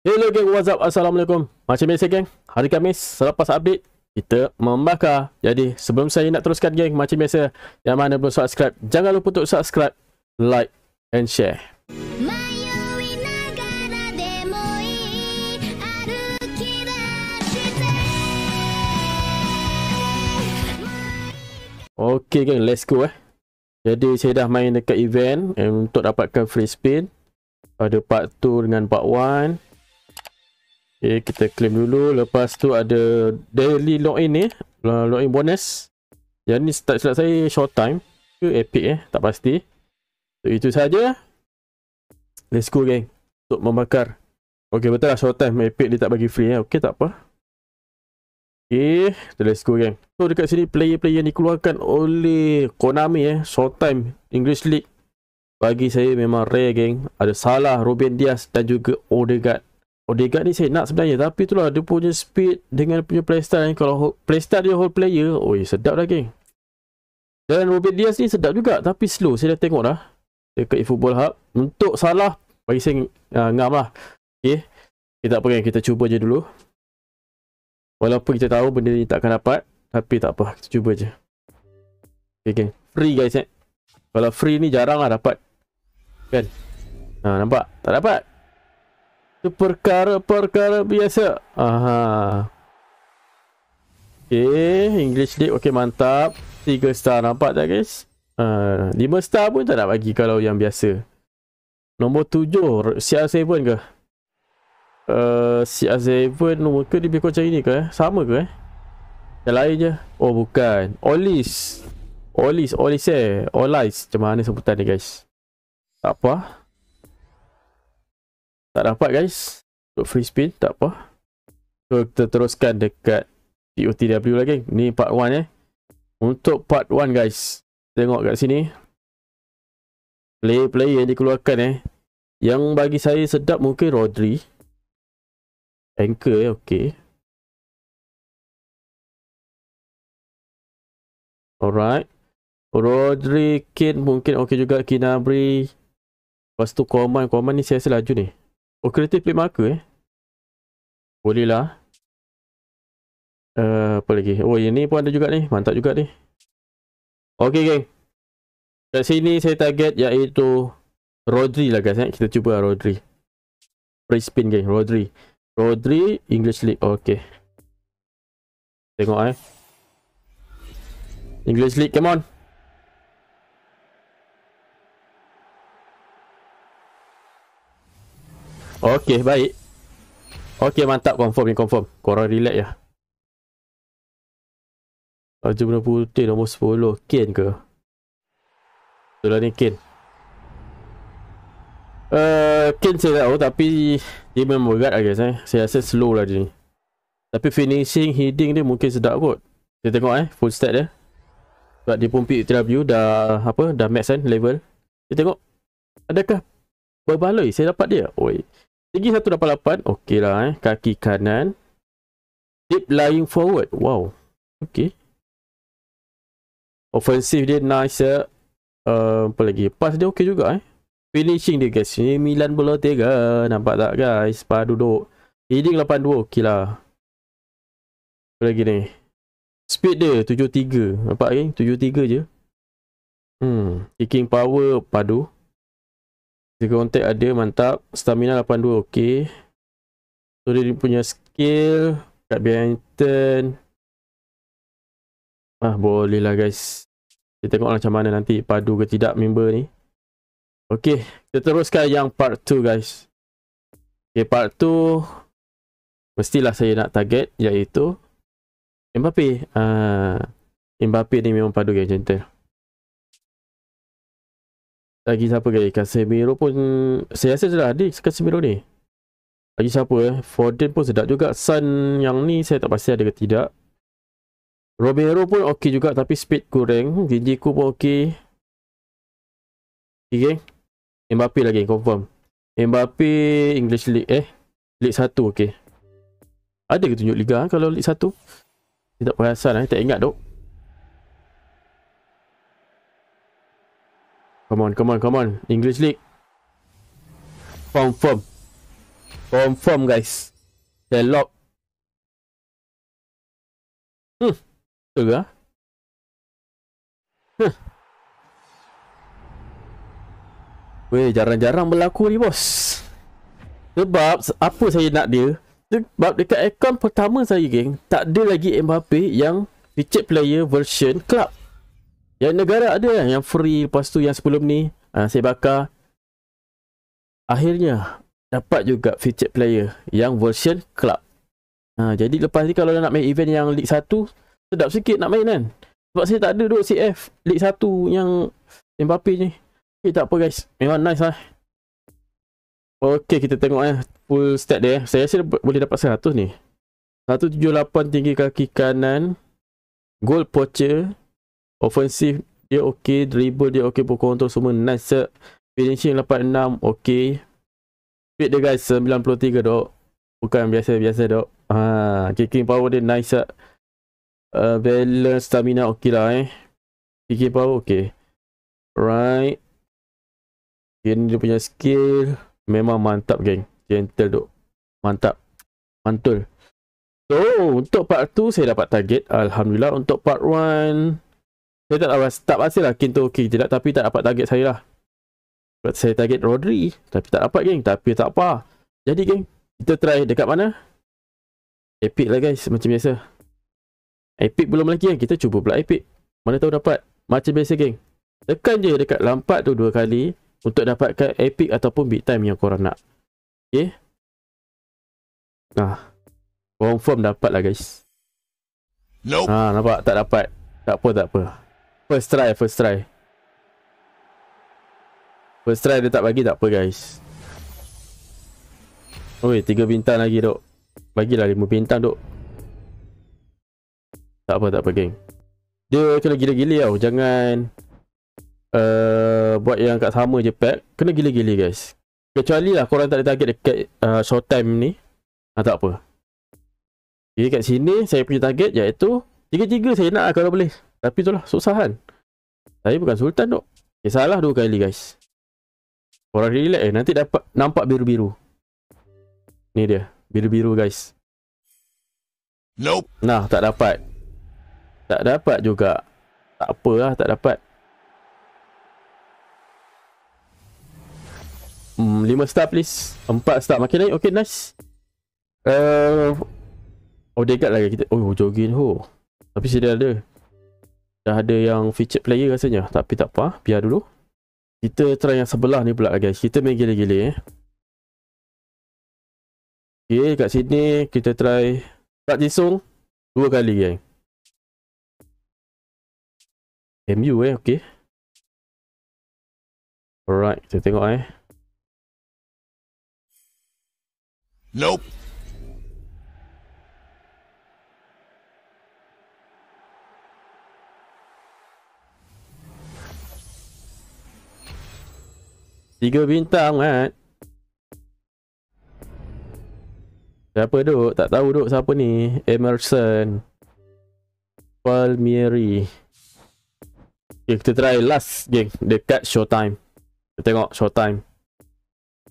Hello gang what's up? Assalamualaikum Macam biasa gang, hari Kamis selepas update Kita membakar Jadi sebelum saya nak teruskan gang, macam biasa Yang mana belum subscribe, jangan lupa untuk subscribe Like and share Okay gang, let's go eh Jadi saya dah main dekat event eh, Untuk dapatkan free spin Ada part 2 dengan part 1 Okay, eh, kita claim dulu. Lepas tu ada daily login ni. Uh, login bonus. Yang ni start silap saya short time. Ke epic eh. Tak pasti. So, itu saja. Let's go gang. Untuk membakar. Okay, betul lah short time. Epic dia tak bagi free eh. Okay, tak apa. Okay, let's go gang. So, dekat sini player-player yang dikeluarkan oleh Konami eh. Short time. English League. Bagi saya memang rare gang. Ada Salah, Ruben Diaz dan juga Odegaard. Odegaard oh, ni saya nak sebenarnya tapi tu lah dia punya speed dengan punya playstyle ni kalau playstyle dia whole player oi sedap dah geng dan Robert Diaz ni sedap juga tapi slow saya dah tengok dah dekat football Hub untuk salah bagi saya uh, ngam lah Okay, kita apa geng kita cuba je dulu walaupun kita tahu benda ni takkan dapat tapi tak apa kita cuba je Okay, geng free guys eh kalau free ni jarang lah dapat kan Nah, nampak? Tak dapat. Itu perkara-perkara biasa. Aha. Okay. English League. Okay, mantap. 3 star. Nampak tak, guys? Uh, ha, 5 star pun tak nak bagi kalau yang biasa. Nombor 7. CR7 ke? Uh, eh, CR7. Nombor ke lebih kurang ini ke? Eh? Sama ke? Eh? Yang lain je. Oh, bukan. Olis. Olis. Olis eh. Olis. Macam mana sebutan ni, guys? Tak apa. Tak dapat guys Untuk free spin Tak apa So kita teruskan dekat POTW lagi Ni part 1 eh Untuk part 1 guys Tengok kat sini Player-player yang dikeluarkan eh Yang bagi saya sedap mungkin Rodri Anchor eh okay Alright Rodri, Kane mungkin okay juga Kinabri Lepas tu Koman, Koman ni saya rasa laju ni Oh, kreatif plate marker eh. Boleh lah. Uh, eh, apa lagi? Oh, yang ni pun ada juga ni. Mantap juga ni. Okay, gang, Kat sini saya target iaitu Rodri lah guys. Eh. Kita cuba lah Rodri. Free spin gang. Rodri. Rodri, English League. Okay. Tengok eh. English League, come on. Okey, baik. Okey, mantap. Confirm ni, confirm. Korang relax ya. Raja Bunda Putih nombor 10. Ken ke? Itulah ni Ken. Uh, Ken saya tak tahu tapi dia memang berat I guess eh. Saya rasa slow lah dia ni. Tapi finishing heading dia mungkin sedap kot. Kita tengok eh full stat dia. Sebab dia pun PW dah apa dah max kan level. Kita tengok. Adakah berbaloi saya dapat dia? Oi. Segi 188. Okey lah eh. Kaki kanan. Deep lying forward. Wow. Okey. Offensive dia nice. Uh, apa lagi? Pass dia okey juga eh. Finishing dia guys. Ini Milan bola tiga. Nampak tak guys? Pada duduk. Leading 82. Okey lah. Apa lagi ni? Speed dia 73. Nampak kan? Eh? 73 je. Hmm. Kicking power padu. Jika kontak ada mantap Stamina 82 okey. So dia punya skill Kat behind turn Ah boleh lah guys Kita tengok macam mana nanti Padu ke tidak member ni Okey, kita teruskan yang part 2 guys Okey part 2 Mestilah saya nak target Iaitu Mbappe uh, Mbappe ni memang padu game center lagi siapa ke? Casemiro pun Saya rasa sudah ada Casemiro ni Lagi siapa eh Foden pun sedap juga Sun yang ni saya tak pasti ada ke tidak Romero pun ok juga Tapi speed kurang Gijiku hmm, pun ok Ok geng Mbappe lagi confirm Mbappe English League eh League 1 ok Ada ke tunjuk Liga eh, kalau League 1 Tak perasan eh tak ingat dok Come on, come on, come on. English League. Confirm. Confirm, guys. They're locked. Hmm. Betul ke? Ah? Hmm. Weh, jarang-jarang berlaku ni, bos. Sebab, apa saya nak dia? Sebab dekat account pertama saya, geng, tak ada lagi Mbappe yang featured player version club. Yang negara ada yang free lepas tu yang sebelum ni uh, ah, saya bakar. Akhirnya dapat juga featured player yang version club. uh, jadi lepas ni kalau nak main event yang League 1 sedap sikit nak main kan. Sebab saya tak ada duk CF League 1 yang Mbappe ni. Okay, eh, tak apa guys. Memang nice lah. Okay kita tengok eh. Full stat dia eh. Saya rasa boleh dapat 100 ni. 178 tinggi kaki kanan. Gold poacher. Offensive dia okey, dribble dia okey, pukul kontrol semua nice. Finishing 86 okey. Speed dia guys 93 dok. Bukan biasa-biasa dok. Ha, kicking power dia nice. Uh, balance stamina okey lah eh. Kicking power okey. Right. Gen dia punya skill memang mantap geng. Gentle dok. Mantap. Mantul. So, untuk part 2 saya dapat target. Alhamdulillah untuk part 1 saya tak dapat tak pasal lah kinto tu okey je lah tapi tak dapat target saya lah sebab saya target Rodri tapi tak dapat geng tapi tak apa jadi geng kita try dekat mana epic lah guys macam biasa epic belum lagi kan kita cuba pula epic mana tahu dapat macam biasa geng tekan je dekat lampat tu dua kali untuk dapatkan epic ataupun big time yang korang nak Okay. nah confirm dapat lah guys Nope. Ha, nampak tak dapat. Tak apa, tak apa. First try, first try First try dia tak bagi tak apa guys Weh, tiga bintang lagi dok Bagilah lima bintang dok Tak apa, tak apa geng Dia kena gila-gila tau, jangan uh, Buat yang kat sama je pack Kena gila-gila guys Kecuali lah korang tak ada target dekat uh, eh, short time ni ah, Tak apa Jadi kat sini saya punya target iaitu Tiga-tiga saya nak lah kalau boleh tapi itulah susah kan Saya bukan sultan tu Okay eh, salah dua kali guys Orang relax eh Nanti dapat nampak biru-biru Ni dia Biru-biru guys Nope. Nah tak dapat Tak dapat juga Tak apa lah tak dapat Hmm, 5 star please 4 star makin naik Okay nice uh, Oh dia lagi kita Oh jogging ho oh. Tapi sedia ada Dah ada yang featured player rasanya. Tapi tak apa. Biar dulu. Kita try yang sebelah ni pula guys. Kita main gila-gila eh. Okay. Kat sini kita try. Kat Jisung. Dua kali geng. MU eh. Okay. Alright. Kita tengok eh. Nope. Tiga bintang kan Siapa duk? Tak tahu duk siapa ni Emerson Palmieri Okay kita try last geng Dekat showtime Kita tengok showtime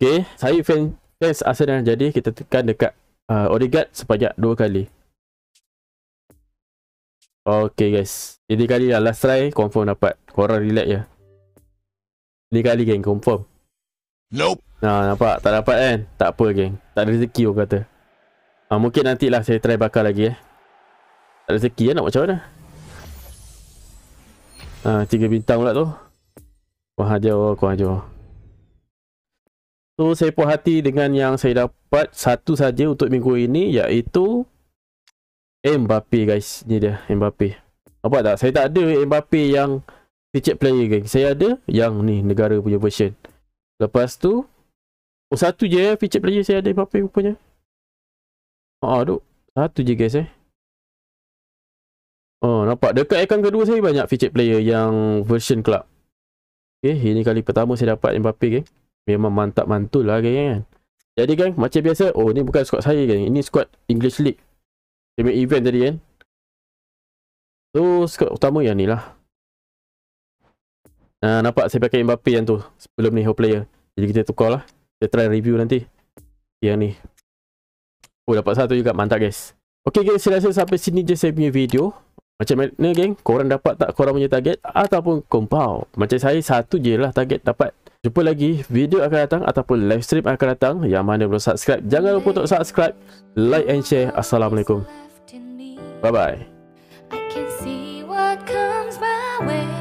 Okay saya fan Fans Arsenal jadi kita tekan dekat uh, Odegaard sepajak dua kali Okay guys Ini kali lah last try confirm dapat Korang relax je Ini kali geng confirm Nope. Nah, nampak tak dapat kan? Tak apa geng. Tak ada rezeki orang kata. Ah, mungkin nanti lah saya try bakar lagi eh. Tak ada rezeki eh? nak macam mana? Ah, tiga bintang pula tu. Kau hajar orang, oh, kau hajar So, saya puas hati dengan yang saya dapat satu saja untuk minggu ini iaitu Mbappe guys. Ni dia, Mbappe. Apa tak? Saya tak ada Mbappe yang featured player geng. Saya ada yang ni, negara punya version. Lepas tu Oh satu je eh Featured player saya ada apa rupanya Haa oh, duk Satu je guys eh Oh nampak dekat ikon kedua saya banyak featured player yang version club. Okay, eh, ini kali pertama saya dapat Mbappe okay. Memang mantap mantul lah okay, kan. Jadi kan macam biasa, oh ni bukan squad saya kan. Ini squad English League. Saya event tadi kan. So squad utama yang ni lah. Uh, nampak saya pakai Mbappe yang tu sebelum ni whole player. Jadi kita tukar lah. Kita try review nanti. Yang ni. Oh dapat satu juga. Mantap guys. Okay guys. Saya rasa sampai sini je saya punya video. Macam mana geng? Korang dapat tak korang punya target? Ataupun compound? Macam saya satu je lah target dapat. Jumpa lagi. Video akan datang ataupun live stream akan datang. Yang mana belum subscribe. Jangan lupa untuk subscribe. Like and share. Assalamualaikum. Bye bye.